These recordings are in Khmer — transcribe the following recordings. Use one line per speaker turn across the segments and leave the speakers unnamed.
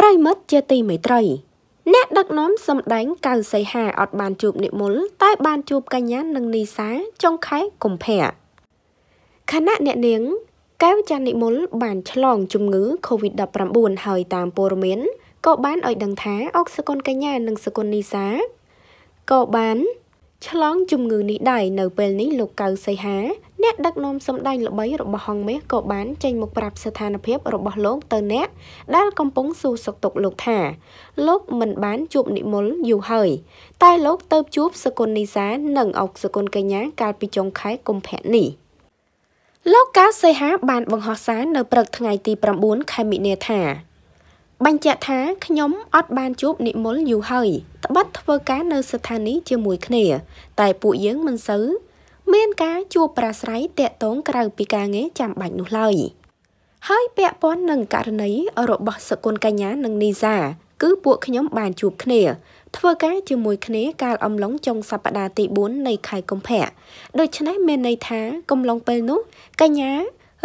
ប្រិមិត្តជាទីមេត្រីអ្នកដឹកនាំសម្ដែងកៅសីហាអត់បានជួបនិមលតែបានជួបកញ្ញានិងនីសាចុងខែកុម្ភៈខណៈអ្នកនាងកែវច័ន្ទនិមលបានឆ្លងជំងឺ Covid-19 ហើយតាមព័ត៌មានក៏បានឲ្យដឹងថាអុកសកុនកញ្ញានិងសកុននីសាក៏បានឆ្លងជំងឺនេះដែរនៅពេលនេះលោកកៅសីហាអ្នកដឹកនាំសម្ដែងល្បីរបស់ហងមាសក៏បានចេញមកប្រាប់ស្ថានភាពរបស់លោកទៅអ្នកដែលកំពុងស៊ូសុខទុក្ខលោកថាលោកមិនបានជួបនិមលយូរហើយ តែលោកទៅជួបសកុននីសា និងអុកសកុនកញ្ញាកាលពីចុងខែកុម្ភៈនេះលោកកៅសេហាបានបង្ហោះសារនៅព្រឹកថ្ងៃទី9ខែមិនិនាថាបញ្ជាក់ថាខ្ញុំអត់បានជួបនិមលយូរហើយត្បិតធ្វើការនៅស្ថានីយ៍ជាមួយគ្នា តែពួកយើងមិនសូវមានការជួបប្រាស្រ័យតាក់ទងក្រៅពីការងារចាំបាច់នោះឡើយហើយពាក់ព័ន្ធនឹងករណីរបស់សកុនកញ្ញានិងនីសា គឺពួកខ្ញុំបានជួបគ្នា ធ្វើការជាមួយគ្នាកាលអំឡុងចុងសប្តាហ៍ទី4នៃខែកុម្ភៈដូច្នេះមានន័យថាកំឡុងពេលនោះកញ្ញា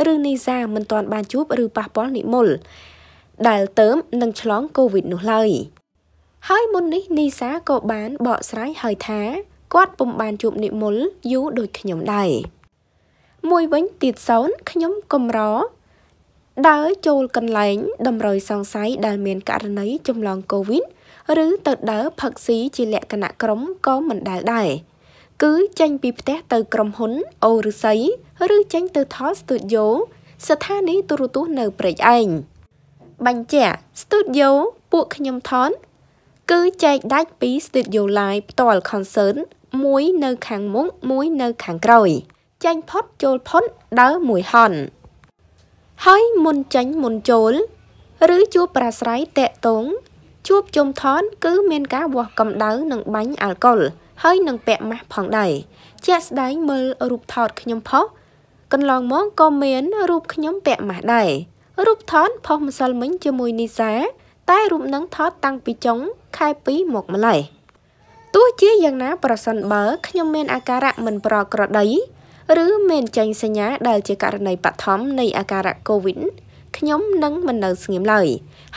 ឬនីសាមិនទាន់បានជួបឬប៉ះពាល់និមលដែលเติมនឹងឆ្លងកូវីដនោះឡើយហើយមុននេះនីសាក៏បានបកស្រាយហើយថាគាត់ពុំបានជួបនិមលយូរដូចខ្ញុំដែរមួយវិញទៀតសូនខ្ញុំកំរដើរចូលកន្លែងតម្រុយសង្ស័យដែលមានករណីចម្លងកូវីដឬទៅដើរផឹកស៊ីជាលក្ខណៈក្រុមក៏មិនដែលដែរគឺចេញពីផ្ទះទៅក្រុមហ៊ុនអូរិស័យឬចេញទៅថតស្ទូឌីយោស្ថានីយទូរទស្សន៍នៅព្រៃឯងបញ្ជាក់ស្ទូឌីយោពួកខ្ញុំថនគឺចែកដាច់ពី Studio Live ផ្ទាល់ concert មួយនៅខាងមុខមួយនៅខាងក្រោយចេញផុតចូលផុតដើរមួយហន់ហើយមុនចេញមុនចូល ឬជួបប្រាស្រ័យតេតងជួបជុំថនគឺមានការវាស់កម្ដៅនិងបាញ់អាល់កុលហើយនឹងពាក់ម៉ាស់ផងដែរជាក់ស្ដែងមើលរូបថតខ្ញុំផុសកន្លងមកក៏មាន រូបខ្ញុំពាក់ម៉ាស់ដែររូបថតផុសម្សិលមិញជាមួយនីសាតែរូបនឹងថតតាំងពីចុងខែ2មកម្ល៉េះទោះជាយ៉ាងណា ប្រសិនបើខ្ញុំមានអាការៈមិនប្រក្រតីឬ មានចេញសញ្ញាដែលជាករណីបឋមនៃអាការៈ COVID ខ្ញុំនឹងមិននៅស្ងៀមឡើយ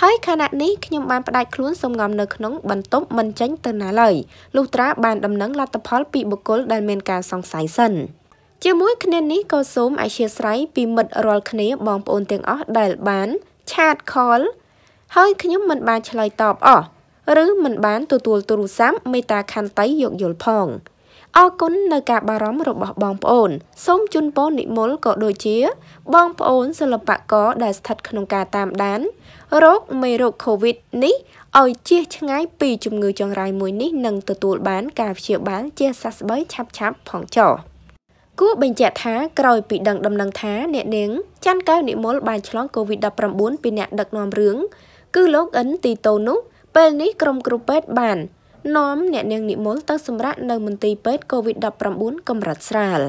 ហើយខណៈនេះខ្ញុំបានផ្ដាច់ខ្លួនសំងំនៅក្នុង បន្ទប់មិនចេញ ទៅណាឡើយលុះត្រាបានដំណឹងលទ្ធផលពីបុគ្គលដែលមានការសង្ស័យសិនជាមួយគ្នានេះក៏សូមអធិស្ឋានពីមិត្តរាល់គ្នាបងប្អូនទាំងអស់ដែលបានឆាត call ហើយខ្ញុំមិនបានឆ្លើយតបអស់ឬមិនបានទទួលទូរស័ព្ទមេតាខន្តីយោគយល់ផងអរគុណនៅការបារម្ភរបស់បងប្អូនសូមជូនពរនិមលក៏ដូចជា បងប្អូនសិល្បករដែលស្ថិតក្នុងការតាមដានរោគមេរោគ COVID នេះឲ្យជៀសឆ្ងាយពីជំងឺចង្រៃមួយនេះនឹងទទួលបាន ការព្យាបាលជាសះស្បើយឆាប់ឆាប់ផងចោះគួរបញ្ជាក់ថាក្រោយពីដឹងដំណឹងថាអ្នកនាងច័ន្ទកៅនិមលបានឆ្លង COVID-19 ពីអ្នកដឹកនាំរឿងគឺលោកអិនទីតូនោះពេលនេះក្រុមគ្រូពេទ្យបាន នាំអ្នកនាងនិមលទៅសម្រាប់នៅមន្ទីរពេទ្យ COVID-19 កម្រិតស្រាល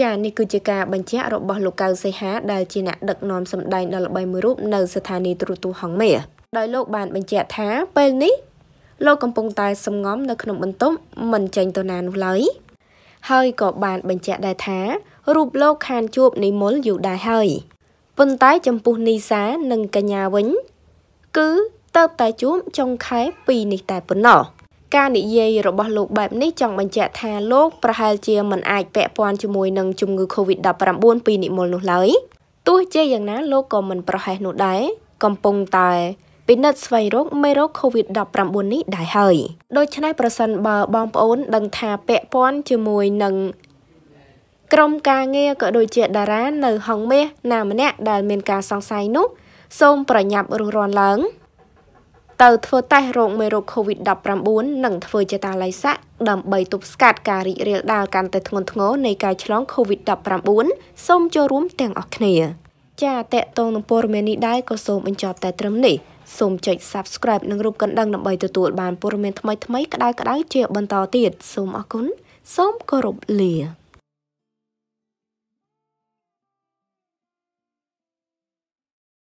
ចានេះគឺជាការបញ្ជាក់របស់លោកកៅសេហាដែលជាអ្នកដឹកនាំសម្ដែងដល់ល្បីមួយរូបនៅស្ថានីយទូរទស្សន៍ហងមាសដោយលោកបានបញ្ជាក់ថាពេលនេះលោកកំពុងតែសំងំ នៅក្នុងបន្ទប់មិនចេញទៅណានោះឡើយហើយក៏បានបញ្ជាក់ដែរថារូបលោកខានជួបនិមលយូរដែរហើយប៉ុន្តែចំពោះនីសានិងកញ្ញាវិញគឺទៅតែជួបចុងខែ2នេះតែប៉ុណ្ណោះការនិយាយរបស់លោកបែបនេះចង់បញ្ជាក់ថាលោកប្រហែលជាមិនអាចពាក់ព័ន្ធជាមួយនឹងជំងឺ Covid-19 ពីនិមលនោះឡើយទោះជាយ៉ាងណាលោកក៏មិនប្រហែសនោះដែរកំពុងតែពិនិត្យស្វែងរកមេរោគ COVID-19 នេះដែរហើយ ដូច្នេះប្រសិនបើបងប្អូន ដឹងថាពាក់ព័ន្ធជាមួយនឹងក្រុមការងារក៏ដូចជាតារានៅហងមាសណាម្នាក់ដែលមានការសង្ស័យនោះសូមប្រញាប់រស់រានឡើងទៅធ្វើតេស្តរោគមេរោគ COVID-19 និងធ្វើចតាឡៃស័កដើម្បីទប់ស្កាត់ការរីករាលដាលកាន់តែធ្ងន់ធ្ងរនៃការឆ្លង COVID-19 សូមចូលរួម ទាំងអស់គ្នា ចាតេតងនឹងព័ត៌មាននេះដែរក៏សូមបញ្ចប់តែត្រឹមនេះសូមចុច Subscribe និងរូបកណ្ដឹងដើម្បីទទួលបានព័ត៌មានថ្មីៗក្តៅៗជាបន្តទៀតសូមអរគុណសូមគោរពលា